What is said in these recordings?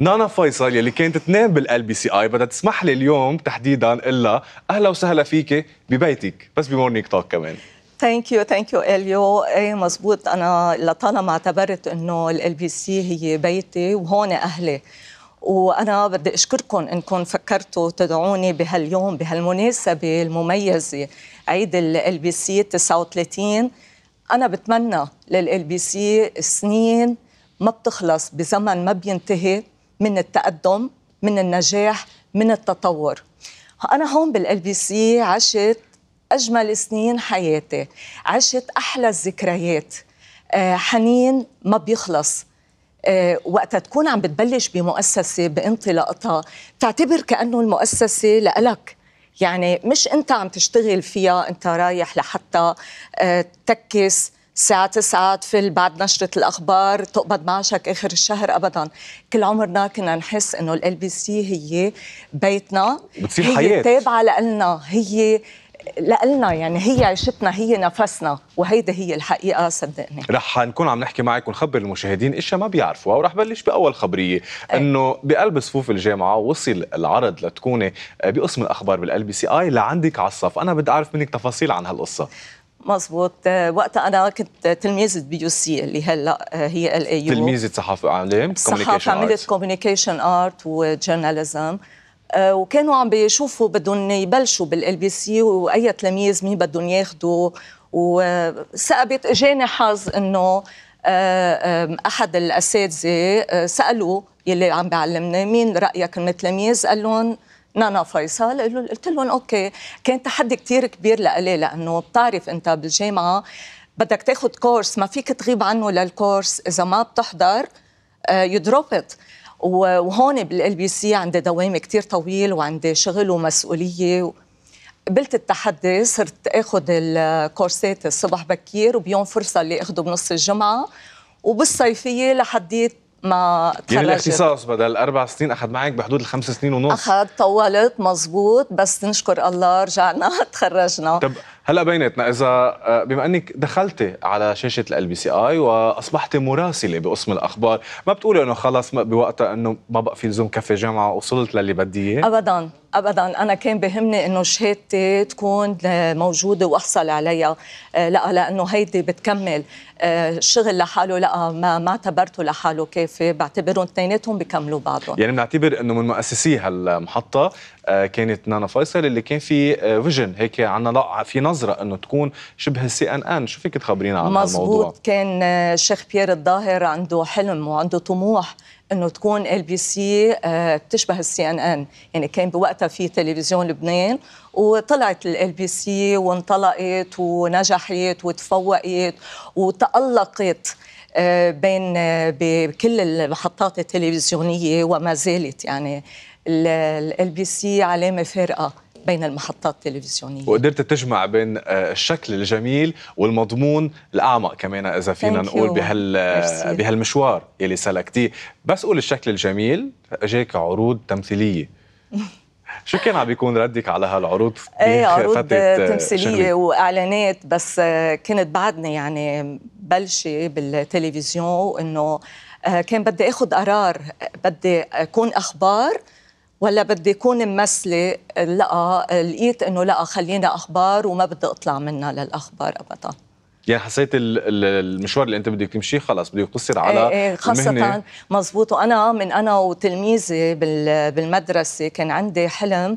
نانا فيصل يلي كانت تنام بالال بي سي اي بدها تسمح لي اليوم تحديدا الا اهلا وسهلا فيك ببيتك بس بمورنينج توك كمان ثانك يو ثانك يو اليو اي مزبوط انا لطالما اعتبرت انه ال بي سي هي بيتي وهون اهلي وانا بدي اشكركم انكم فكرتوا تدعوني بهاليوم بهالمناسبه المميزه عيد ال بي سي 39 انا بتمنى لل بي سي سنين ما بتخلص بزمن ما بينتهي من التقدم من النجاح من التطور أنا هون بالال بي سي عشت أجمل سنين حياتي عشت أحلى الذكريات آه، حنين ما بيخلص آه، وقتها تكون عم بتبلش بمؤسسة بانطلاقتها تعتبر كأنه المؤسسة لألك يعني مش أنت عم تشتغل فيها أنت رايح لحتى آه، تكس الساعة تسعة تفل بعد نشرة الأخبار تقبض معشك آخر الشهر أبدا كل عمرنا كنا نحس إنه ال بي سي هي بيتنا بتصير هي تابعة لنا هي لألنا يعني هي عيشتنا هي نفسنا وهيدي هي الحقيقه صدقني رح نكون عم نحكي معك ونخبر المشاهدين اشياء ما بيعرفوها ورح بلش باول خبريه ايه. انه بقلب صفوف الجامعه وصل العرض لتكوني بقسم الاخبار بالال بي سي اي لعندك على الصف انا بدي اعرف منك تفاصيل عن هالقصه مزبوط وقت انا كنت تلميذه بي يو سي اللي هلا هي ال اي يو تلميذه صحافه اعلام صحافه عملت كوميونيكيشن ارت وجورناليزم وكانوا عم بيشوفوا بدهم يبلشوا بالال بي سي واي تلميذ مين بدهم ياخذوا وسأبت اجاني حظ انه آه، احد الاساتذه آه، سالوه يلي عم بيعلمني مين رايك انه تلميذ قال لهم نانا نعم، نعم، فيصل قلت لهم اوكي كان تحدي كثير كبير لإلي لانه بتعرف انت بالجامعه بدك تاخذ كورس ما فيك تغيب عنه للكورس اذا ما بتحضر يدروبت آه، وهون بالال بي سي عندي دوام كثير طويل وعندي شغل ومسؤوليه قبلت التحدي صرت اخذ الكورسات الصبح بكير وبيوم فرصه اللي اخذه بنص الجمعه وبالصيفيه لحديت ما تخرجت يعني الاختصاص بدل اربع سنين اخذ معك بحدود الخمس سنين ونص اخذ طولت مزبوط بس نشكر الله رجعنا تخرجنا طب هلا بيناتنا اذا آه، بما انك دخلتي على شاشه ال بي سي اي واصبحتي مراسله بقسم الاخبار ما بتقولي انه خلص بوقتها انه ما بقى في لزوم كافي جامعه وصلت للي بدي اياه ابدا ابدا انا كان بهمني انه شهادتي تكون موجوده واحصل عليها آه، لا لانه هيدي بتكمل الشغل آه، لحاله لا ما ما اعتبرته لحاله كافي بعتبرهم اثنيناتهم بكملوا بعضهم يعني بنعتبر انه من مؤسسي هالمحطه آه، كانت نانا فيصل اللي كان في آه، فيجن هيك عنا لا في نظره انه تكون شبه السي ان ان شو فيك تخبرينا عن الموضوع كان آه، الشيخ بيير الظاهر عنده حلم وعنده طموح انه تكون ال بي سي بتشبه السي ان ان يعني كان بوقتها في تلفزيون لبنان وطلعت ال بي سي وانطلقت ونجحت وتفوقت وتألقت بين بكل المحطات التلفزيونيه وما زالت يعني ال بي سي علامه فارقه بين المحطات التلفزيونيه وقدرت تجمع بين آه، الشكل الجميل والمضمون الاعمق كمان اذا فينا نقول بهال بهالمشوار يلي سلكتيه بس قول الشكل الجميل اجاك عروض تمثيليه شو كان عم بيكون ردك على هالعروض ايه عروض آه، تمثيليه شغلي. واعلانات بس آه، كنت بعدني يعني بلشي بالتلفزيون انه كان بدي اخذ قرار بدي اكون اخبار ولا بدي اكون ممثله لقى لقيت انه لقى خلينا اخبار وما بدي اطلع منها للاخبار ابدا يعني حسيت المشوار اللي انت بدك تمشيه خلص بده يقتصر على ايه, إيه، خاصة مزبوط وانا من انا وتلميذي بالمدرسة كان عندي حلم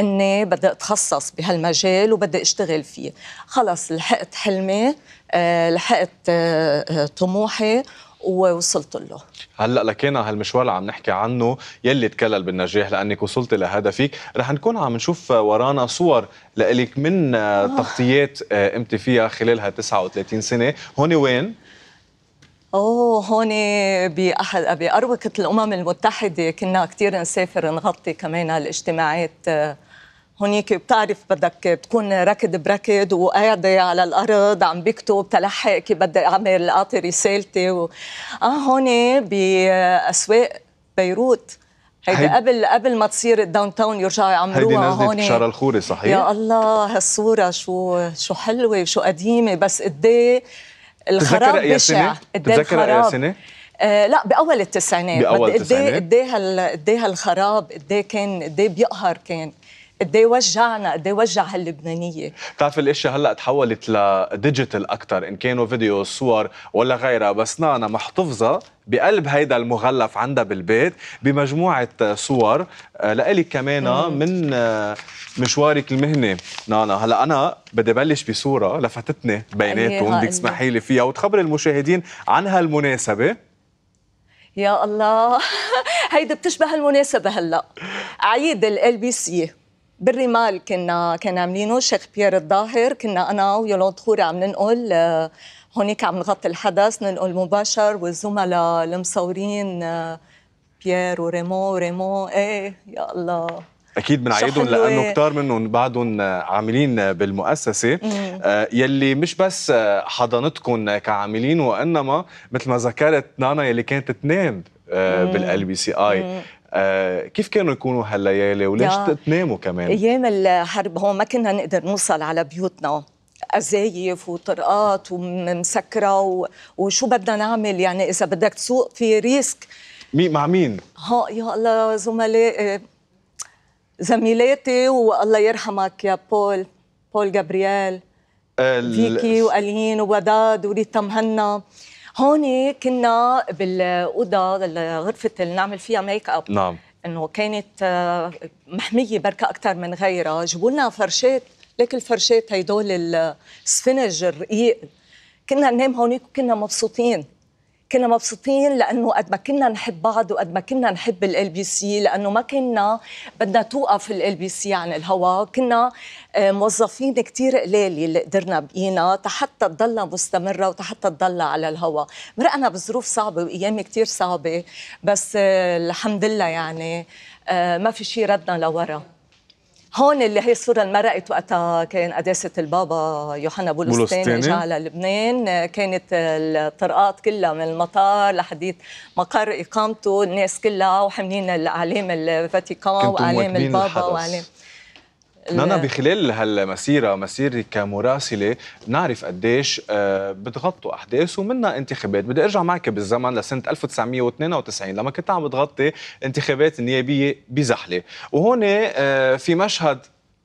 اني بدي اتخصص بهالمجال وبدي اشتغل فيه خلص لحقت حلمي آه، لحقت آه، آه، طموحي ووصلت له هلا لكينا هالمشوار اللي عم نحكي عنه يلي تكلل بالنجاح لانك وصلت لهدفك رح نكون عم نشوف ورانا صور لك من آه. تغطيات قمتي آه، فيها خلال هال 39 سنه هون وين اوه هون باحد باروقه الامم المتحده كنا كثير نسافر نغطي كمان هالاجتماعات آه، هونيك بتعرف بدك تكون راكد براكد وقاعدة على الأرض عم بكتب تلحق كي بدي أعمل أعطي رسالتي و... آه هون بأسواق بيروت هيدا قبل قبل ما تصير الداون تاون يرجعوا يعملوها هون هيدي نزلة الخوري صحيح يا الله هالصورة شو شو حلوة وشو قديمة بس قدي إيه الخراب بشع سنة؟ قدي إيه الخراب آه لا باول التسعينات بأول إيه- التسعينات قدي ايه هالخراب قدي كان قدي بيقهر كان قد ايه وجعنا قد ايه وجع هاللبنانيه بتعرفي الاشياء هلا تحولت لديجيتال اكثر ان كانوا فيديو صور ولا غيرها بس نانا محتفظه بقلب هيدا المغلف عندها بالبيت بمجموعه صور آه، لإلك كمان من آه، مشوارك المهني نانا هلا انا بدي بلش بصوره لفتتني بيناتهم بدك تسمحي لي فيها وتخبري المشاهدين عن هالمناسبه يا الله هيدي بتشبه المناسبة هلا عيد ال بي سي بالرمال كنا كنا عاملينه شيخ بيير الظاهر كنا انا ويولون خوري عم ننقل آه، هونيك عم نغطي الحدث ننقل مباشر والزملاء المصورين آه، بيير وريمون وريمون ايه يا الله اكيد بنعيدهم لانه كتار منهم بعدهم آه، عاملين بالمؤسسه يلي مش بس حضنتكم كعاملين وانما مثل ما ذكرت نانا يلي كانت تنام بالال بي سي اي آه كيف كانوا يكونوا هالليالي وليش تناموا كمان ايام الحرب هون ما كنا نقدر نوصل على بيوتنا قذايف وطرقات ومسكره و... وشو بدنا نعمل يعني اذا بدك تسوق في ريسك مين مع مين؟ ها يا الله زملاء آه، زميلاتي والله يرحمك يا بول بول جابرييل آه، ال... فيكي والين ووداد وريتا مهنا هون كنا بالاوضه غرفه اللي نعمل فيها ميك اب نعم انه كانت آه، محميه بركه اكثر من غيرها جابوا لنا فرشات لك الفرشات هيدول السفنج الرقيق كنا ننام هونيك وكنا مبسوطين كنا مبسوطين لانه قد ما كنا نحب بعض وقد ما كنا نحب ال بي سي لانه ما كنا بدنا توقف ال بي سي عن الهواء كنا آه، موظفين كثير قليل اللي قدرنا بقينا حتى تضلها مستمره وحتى تضلها على الهواء مرقنا بظروف صعبه وايام كثير صعبه بس آه، الحمد لله يعني آه، ما في شيء ردنا لورا هون اللي هي الصورة اللي مرقت وقتها كان قداسة البابا يوحنا بولستاني اجى على لبنان كانت الطرقات كلها من المطار لحديت مقر إقامته الناس كلها وحاملين الأعلام الفاتيكان وأعلام البابا وأعلام نانا بخلال هالمسيره مسيري كمراسله نعرف قديش آه، بتغطوا احداث ومنها انتخابات بدي ارجع معك بالزمن لسنه 1992 لما كنت عم بتغطي انتخابات النيابيه بزحله وهون آه، في مشهد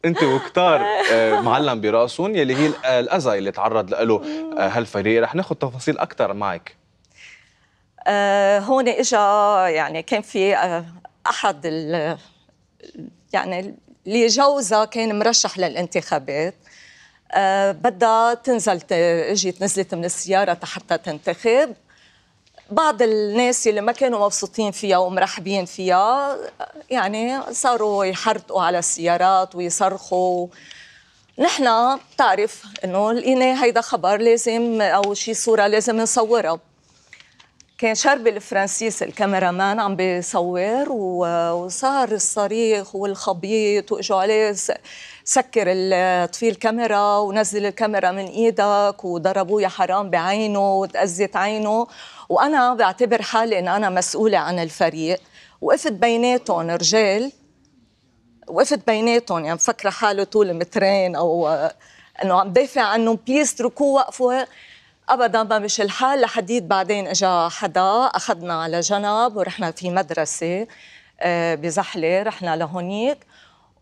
انت وكتار آه، معلم براسهم يلي هي الاذى اللي تعرض له هالفريق رح ناخذ تفاصيل اكثر معك هون اجى يعني كان في احد يعني اللي جوزها كان مرشح للانتخابات أه بدها تنزل اجت نزلت من السياره حتى تنتخب بعض الناس اللي ما كانوا مبسوطين فيها ومرحبين فيها يعني صاروا يحرقوا على السيارات ويصرخوا نحن بتعرف انه لقينا هيدا خبر لازم او شي صوره لازم نصورها كان شربل الفرنسيس الكاميرامان عم بيصور وصار الصريخ والخبيط واجوا عليه سكر طفي الكاميرا ونزل الكاميرا من ايدك وضربوه يا حرام بعينه وتأذت عينه وانا بعتبر حالي ان انا مسؤوله عن الفريق وقفت بيناتهم رجال وقفت بيناتهم يعني مفكره حالي طول مترين او انه عم دافع عنهم بليز اتركوه وقفوا ابدا ما مش الحال لحديد بعدين اجى حدا اخذنا على جنب ورحنا في مدرسه آه، بزحله رحنا لهونيك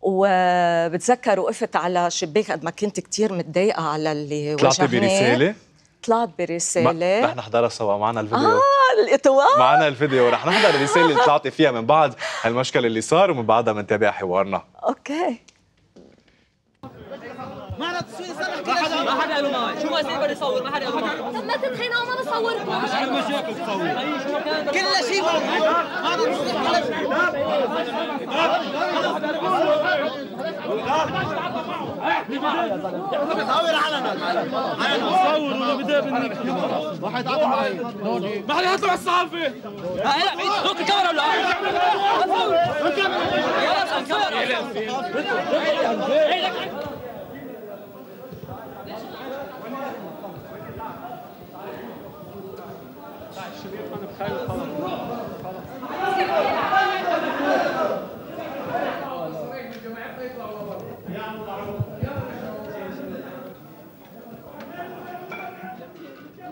وبتذكر وقفت على شباك قد ما كنت كثير متضايقه على اللي طلعت برساله طلعت برساله رح نحضرها سوا معنا الفيديو اه الاتواء معنا الفيديو رح نحضر الرساله اللي طلعتي فيها من بعد هالمشكله اللي صار ومن بعدها بنتابع حوارنا اوكي ما انا حدا له معي شو ما يصير بدي ما حدا له معي طب ما تنحينا وما نصوركم ما عندنا تصور كل شيء موجود هذا تصوير كل شيء ما حدا يطلع الصحافه لا عيد دوك الكاميرا ولا الكاميرا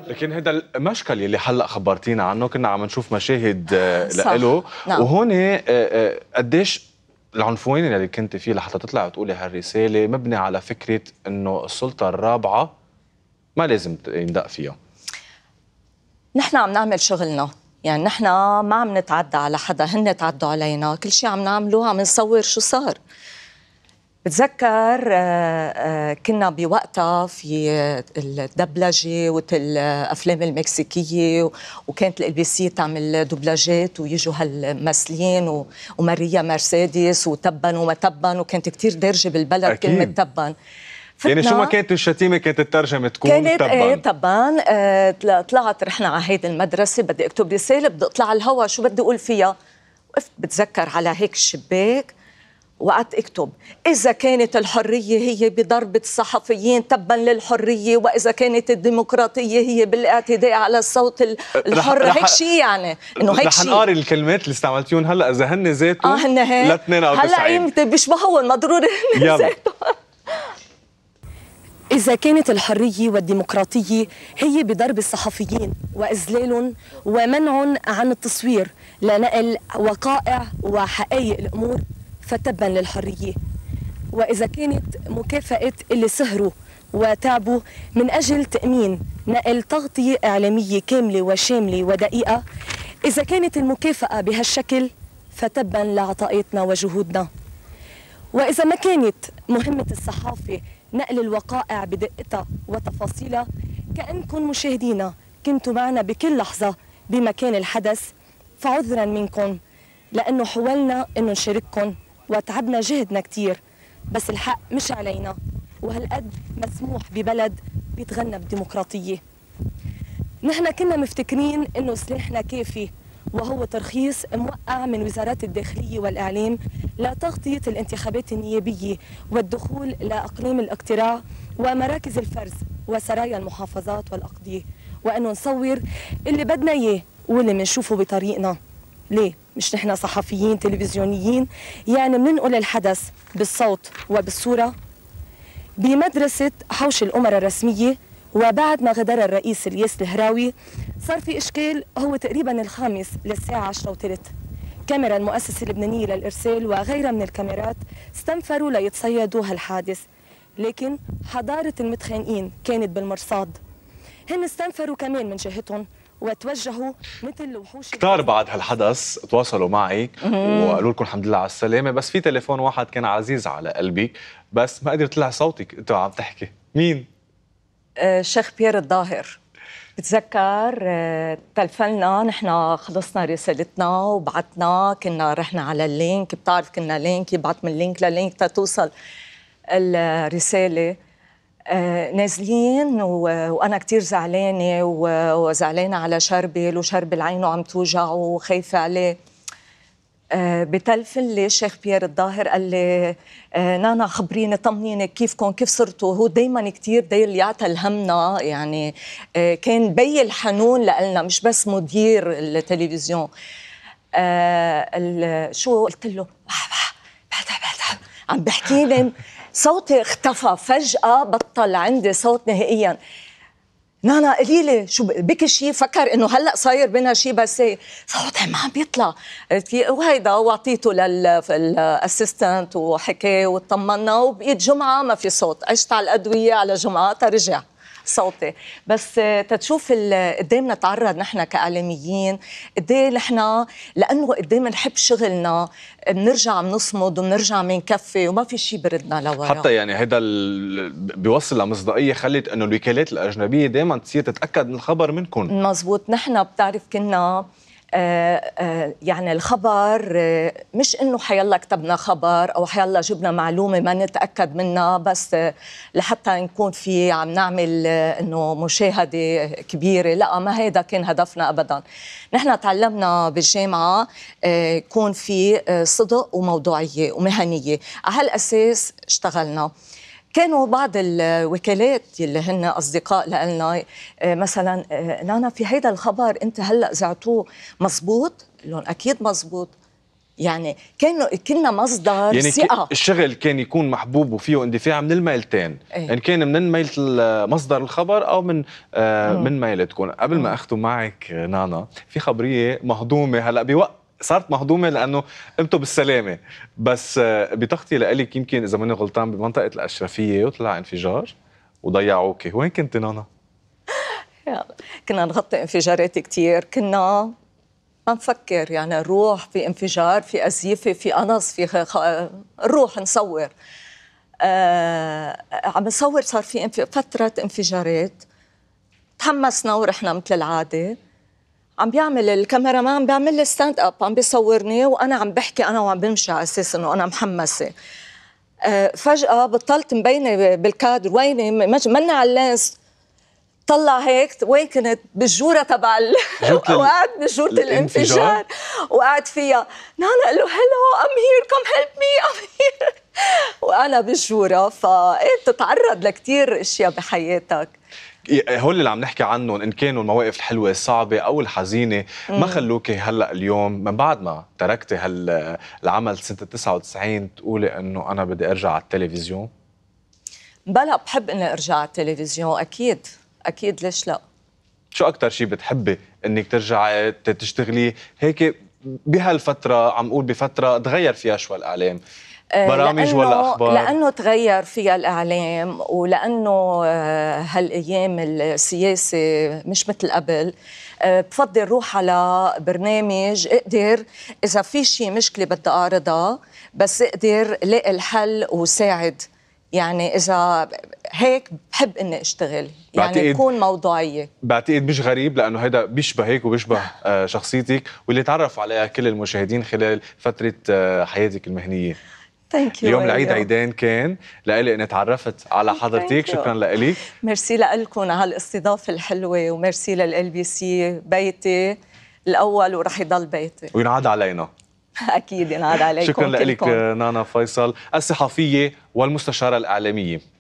لكن هذا المشكل يلي هلا خبرتينا عنه كنا عم نشوف مشاهد آه، له نعم. وهون آه، آه، قديش العنفوان اللي كنت فيه لحتى تطلع وتقولي هالرساله مبني على فكره انه السلطه الرابعه ما لازم يندق فيها نحن عم نعمل شغلنا يعني نحن ما عم نتعدى على حدا هن تعدوا علينا كل شيء عم نعمله عم نصور شو صار بتذكر آه، آه، كنا بوقتها في الدبلجة والأفلام المكسيكية وكانت بي سي تعمل دوبلاجات ويجوا هالممثلين وماريا مرسيدس وتبن وما تبن وكانت كتير دارجة بالبلد كلمة تبن يعني شو ما كانت الشتيمه كانت الترجمه تكون كانت تبا ايه طبعا آه طلعت رحنا على هيدي المدرسه بدي اكتب رساله بدي اطلع على الهوا شو بدي اقول فيها وقفت بتذكر على هيك الشباك وقعدت اكتب اذا كانت الحريه هي بضربه الصحفيين تبا للحريه واذا كانت الديمقراطيه هي بالاعتداء على الصوت أه، الحر رح هيك شيء يعني انه هيك شيء رح نقاري الكلمات اللي استعملتيهم هلا اذا هن زيتوا اه هن هيك ل 92 بيشبهوهم ما ضروري هن ذاتهم إذا كانت الحرية والديمقراطية هي بضرب الصحفيين وإذلال ومنع عن التصوير لنقل وقائع وحقائق الأمور فتبا للحرية وإذا كانت مكافأة اللي سهروا وتعبوا من أجل تأمين نقل تغطية إعلامية كاملة وشاملة ودقيقة إذا كانت المكافأة بهالشكل فتبا لعطائتنا وجهودنا وإذا ما كانت مهمة الصحافة نقل الوقائع بدقتها وتفاصيلها كأنكم مشاهدينا كنتوا معنا بكل لحظة بمكان الحدث فعذرا منكم لأنه حاولنا أنه نشارككم وتعبنا جهدنا كتير بس الحق مش علينا وهالقد مسموح ببلد بيتغنى بالديمقراطية نحن كنا مفتكرين أنه سلاحنا كافي وهو ترخيص موقع من وزارات الداخلية والإعلام لتغطية الانتخابات النيابية والدخول لأقليم الاقتراع ومراكز الفرز وسرايا المحافظات والأقضية وأنه نصور اللي بدنا إياه واللي منشوفه بطريقنا ليه؟ مش نحن صحفيين تلفزيونيين يعني مننقل الحدث بالصوت وبالصورة بمدرسة حوش الأمر الرسمية وبعد ما غدر الرئيس الياس الهراوي صار في إشكال هو تقريبا الخامس للساعة 10 وثلث كاميرا المؤسسة اللبنانية للإرسال وغيرها من الكاميرات استنفروا ليتصيدوا هالحادث لكن حضارة المتخانقين كانت بالمرصاد هن استنفروا كمان من جهتهم وتوجهوا مثل وحوش كتار بعد هالحدث تواصلوا معي وقالوا لكم الحمد لله على السلامه بس في تليفون واحد كان عزيز على قلبي بس ما قدرت طلع صوتك انت عم تحكي مين آه، الشيخ بيير الظاهر بتذكر آه، تلفلنا نحن خلصنا رسالتنا وبعتنا كنا رحنا على اللينك بتعرف كنا لينك يبعت من لينك للينك تتوصل الرساله آه، نازلين وانا كثير زعلانه وزعلانه على شربل وشربل عينه عم توجعه وخايفه عليه آه، بتلفن لي شيخ بيير الظاهر قال لي آه، نانا خبريني طمنيني كيفكم كيف صرتوا هو دائما كثير داير يعطى الهمنا يعني آه، كان بي الحنون لنا مش بس مدير التلفزيون شو قلت له عم بحكي لي صوتي اختفى فجأة بطل عندي صوت نهائيا نانا قولي لي شو بك شيء فكر انه هلا صاير بينها شيء بس صوتها طيب ما عم بيطلع وهيدا واعطيته للاسيستنت وحكي وطمنا وبقيت جمعه ما في صوت اجت على الادويه على جمعه رجع صوتي بس تتشوف قدام نتعرض نحن كاعلاميين قد ايه نحن لانه قدام إيه نحب شغلنا بنرجع بنصمد وبنرجع بنكفي وما في شيء بردنا لورا حتى يعني هذا بيوصل لمصداقيه خلت انه الوكالات الاجنبيه دائما تصير تتاكد من الخبر منكم مزبوط نحن بتعرف كنا آه، آه، يعني الخبر آه، مش انه حيلا كتبنا خبر او حيلا جبنا معلومه ما نتاكد منها بس لحتى نكون في عم نعمل انه مشاهده كبيره لا ما هيدا كان هدفنا ابدا نحن تعلمنا بالجامعه يكون في صدق وموضوعيه ومهنيه على هالاساس اشتغلنا كانوا بعض الوكالات اللي هن اصدقاء لنا آه، مثلا آه، نانا في هيدا الخبر انت هلا زعتوه مزبوط لهم اكيد مزبوط يعني كانوا كنا مصدر يعني ثقه الشغل كان يكون محبوب وفيه اندفاع من الميلتين ايه؟ ان كان من ميلة آه، مصدر الخبر او من آه من ميلتكم قبل ما اخذوا معك نانا في خبريه مهضومه هلا بوقت صارت مهضومه لانه قمتوا بالسلامه بس آه، بتغطي لك يمكن اذا ماني غلطان بمنطقه الاشرفيه وطلع انفجار وضيعوكي وين كنت نانا كنا نغطي انفجارات كثير كنا ما نفكر يعني نروح في انفجار في أزيفة في قنص في خ... نروح نصور آه عم نصور صار في انف... فترة انفجارات تحمسنا ورحنا مثل العادة عم بيعمل الكاميرامان بيعمل لي ستاند اب عم بيصورني وانا عم بحكي انا وعم بمشي على اساس انه انا محمسه آه، فجأة بطلت مبينة بالكادر ويني منا على اللينس طلع هيك وين كنت بالجوره تبع ال... وقعد بجوره الانفجار وقعد فيها نانا نعم، قال له هلو ام هير كم هيلب مي ام هير وانا بالجوره فايه بتتعرض لكثير اشياء بحياتك هول اللي عم نحكي عنهم ان كانوا المواقف الحلوه الصعبه او الحزينه ما خلوكي هلا اليوم من بعد ما تركتي هالعمل سنه 99 تقولي انه انا بدي ارجع على التلفزيون بلا بحب اني ارجع على التلفزيون اكيد اكيد ليش لا شو اكثر شيء بتحبي انك ترجعي تشتغلي هيك بهالفتره عم اقول بفتره تغير فيها شوي الاعلام آه، برامج ولا اخبار لانه تغير فيها الاعلام ولانه آه، هالايام السياسه مش مثل قبل آه، بفضل روح على برنامج اقدر اذا في شيء مشكله بدي اعرضها بس اقدر لاقي الحل وساعد يعني اذا هيك بحب اني اشتغل يعني تكون موضوعيه بعتقد مش غريب لانه هيدا بيشبه هيك وبيشبه نعم. شخصيتك واللي تعرف عليها كل المشاهدين خلال فتره حياتك المهنيه ثانك يو اليوم العيد عيدين كان لإلي اني تعرفت على حضرتك شكرا لإلك ميرسي لكم على هالاستضافه الحلوه وميرسي للال بي سي بيتي الاول ورح يضل بيتي وينعاد علينا اكيد ينعاد عليكم شكرا لك نانا فيصل الصحفيه والمستشاره الاعلاميه